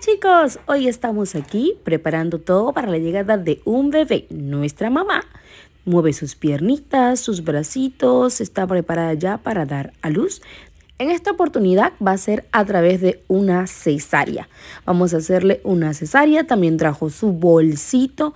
chicos, hoy estamos aquí preparando todo para la llegada de un bebé. Nuestra mamá mueve sus piernitas, sus bracitos, está preparada ya para dar a luz. En esta oportunidad va a ser a través de una cesárea. Vamos a hacerle una cesárea. También trajo su bolsito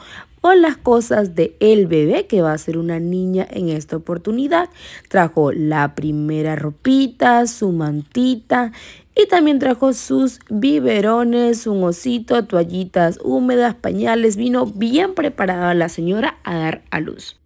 las cosas de el bebé, que va a ser una niña en esta oportunidad. Trajo la primera ropita, su mantita y también trajo sus biberones, un osito, toallitas húmedas, pañales. Vino bien preparada la señora a dar a luz.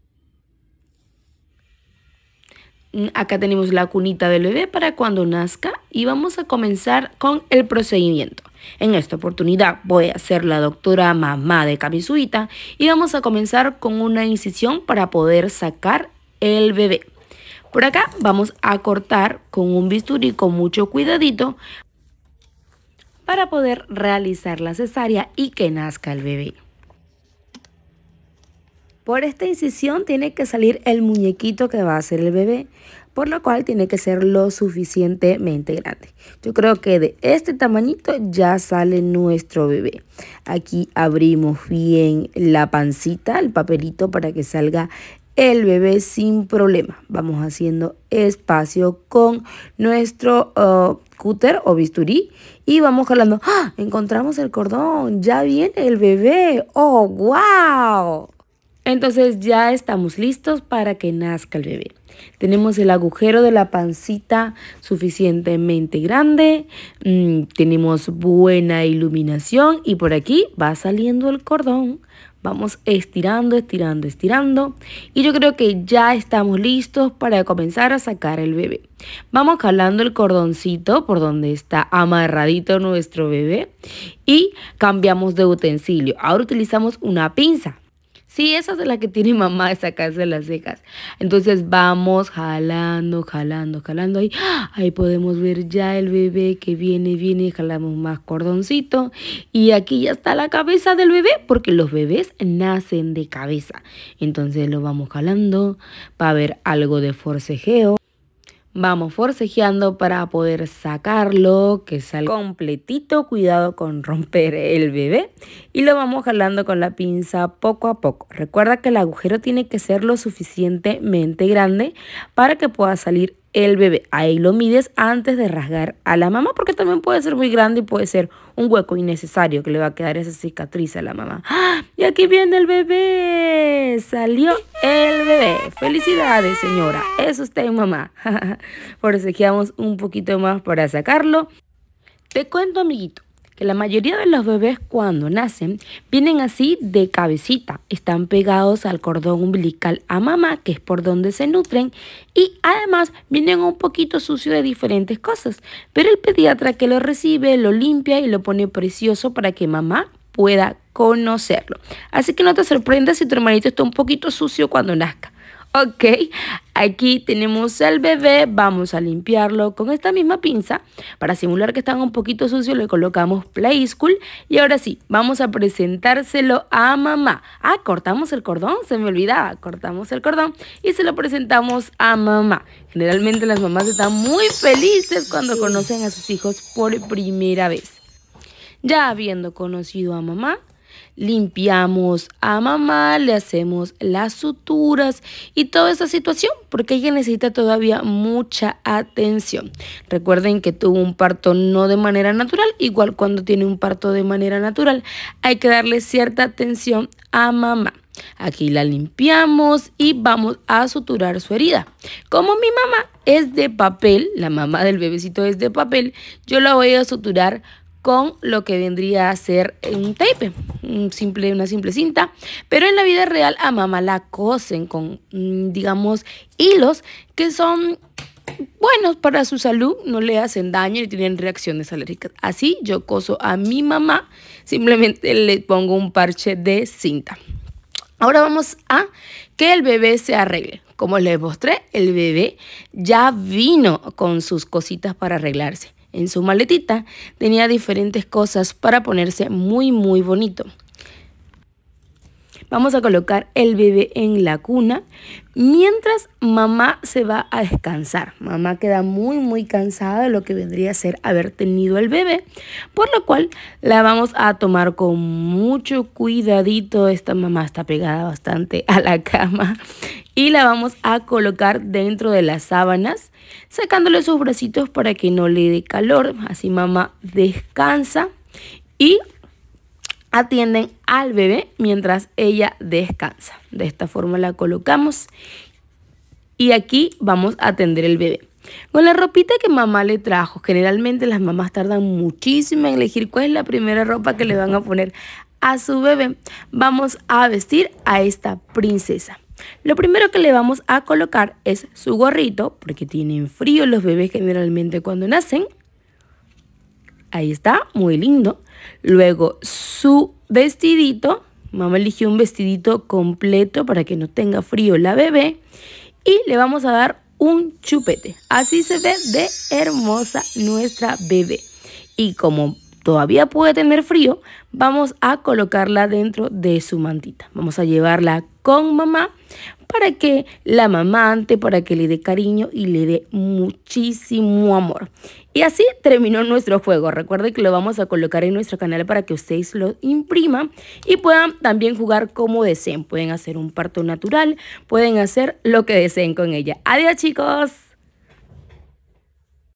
Mm, acá tenemos la cunita del bebé para cuando nazca y vamos a comenzar con el procedimiento. En esta oportunidad voy a ser la doctora mamá de camisuita y vamos a comenzar con una incisión para poder sacar el bebé. Por acá vamos a cortar con un bisturí con mucho cuidadito para poder realizar la cesárea y que nazca el bebé. Por esta incisión tiene que salir el muñequito que va a ser el bebé, por lo cual tiene que ser lo suficientemente grande. Yo creo que de este tamañito ya sale nuestro bebé. Aquí abrimos bien la pancita, el papelito para que salga el bebé sin problema. Vamos haciendo espacio con nuestro oh, cúter o bisturí y vamos jalando. ¡Ah! Encontramos el cordón, ya viene el bebé. ¡Oh, wow! Entonces ya estamos listos para que nazca el bebé. Tenemos el agujero de la pancita suficientemente grande, mm, tenemos buena iluminación y por aquí va saliendo el cordón. Vamos estirando, estirando, estirando y yo creo que ya estamos listos para comenzar a sacar el bebé. Vamos jalando el cordoncito por donde está amarradito nuestro bebé y cambiamos de utensilio. Ahora utilizamos una pinza Sí, esa es la que tiene mamá esa de las cejas. Entonces vamos jalando, jalando, jalando. Ahí, ahí podemos ver ya el bebé que viene, viene, jalamos más cordoncito. Y aquí ya está la cabeza del bebé, porque los bebés nacen de cabeza. Entonces lo vamos jalando para ver algo de forcejeo. Vamos forcejeando para poder sacarlo, que salga completito, cuidado con romper el bebé. Y lo vamos jalando con la pinza poco a poco. Recuerda que el agujero tiene que ser lo suficientemente grande para que pueda salir el bebé. Ahí lo mides antes de rasgar a la mamá porque también puede ser muy grande y puede ser un hueco innecesario que le va a quedar esa cicatriz a la mamá. ¡Ah! Y aquí viene el bebé. Salió el bebé. Felicidades, señora. Eso está en mamá. Por eso quedamos un poquito más para sacarlo. Te cuento, amiguito la mayoría de los bebés cuando nacen vienen así de cabecita, están pegados al cordón umbilical a mamá, que es por donde se nutren, y además vienen un poquito sucio de diferentes cosas, pero el pediatra que lo recibe lo limpia y lo pone precioso para que mamá pueda conocerlo. Así que no te sorprendas si tu hermanito está un poquito sucio cuando nazca. Ok, aquí tenemos al bebé, vamos a limpiarlo con esta misma pinza. Para simular que está un poquito sucio le colocamos Play School y ahora sí, vamos a presentárselo a mamá. Ah, cortamos el cordón, se me olvidaba, cortamos el cordón y se lo presentamos a mamá. Generalmente las mamás están muy felices cuando conocen a sus hijos por primera vez. Ya habiendo conocido a mamá, limpiamos a mamá, le hacemos las suturas y toda esa situación, porque ella necesita todavía mucha atención. Recuerden que tuvo un parto no de manera natural, igual cuando tiene un parto de manera natural, hay que darle cierta atención a mamá. Aquí la limpiamos y vamos a suturar su herida. Como mi mamá es de papel, la mamá del bebecito es de papel, yo la voy a suturar con lo que vendría a ser un tape, simple, una simple cinta, pero en la vida real a mamá la cosen con, mm, digamos, hilos que son buenos para su salud, no le hacen daño y tienen reacciones alérgicas. Así yo coso a mi mamá, simplemente le pongo un parche de cinta. Ahora vamos a que el bebé se arregle. Como les mostré, el bebé ya vino con sus cositas para arreglarse. En su maletita tenía diferentes cosas para ponerse muy muy bonito. Vamos a colocar el bebé en la cuna mientras mamá se va a descansar. Mamá queda muy muy cansada de lo que vendría a ser haber tenido el bebé, por lo cual la vamos a tomar con mucho cuidadito. Esta mamá está pegada bastante a la cama y la vamos a colocar dentro de las sábanas, sacándole sus bracitos para que no le dé calor. Así mamá descansa y atienden al bebé mientras ella descansa. De esta forma la colocamos y aquí vamos a atender el bebé. Con la ropita que mamá le trajo, generalmente las mamás tardan muchísimo en elegir cuál es la primera ropa que le van a poner a su bebé. Vamos a vestir a esta princesa. Lo primero que le vamos a colocar es su gorrito, porque tienen frío los bebés generalmente cuando nacen. Ahí está, muy lindo. Luego su vestidito. Mamá eligió un vestidito completo para que no tenga frío la bebé. Y le vamos a dar un chupete. Así se ve de hermosa nuestra bebé. Y como todavía puede tener frío, vamos a colocarla dentro de su mantita. Vamos a llevarla con mamá para que la mamante, para que le dé cariño y le dé muchísimo amor. Y así terminó nuestro juego. Recuerden que lo vamos a colocar en nuestro canal para que ustedes lo impriman y puedan también jugar como deseen. Pueden hacer un parto natural, pueden hacer lo que deseen con ella. Adiós chicos.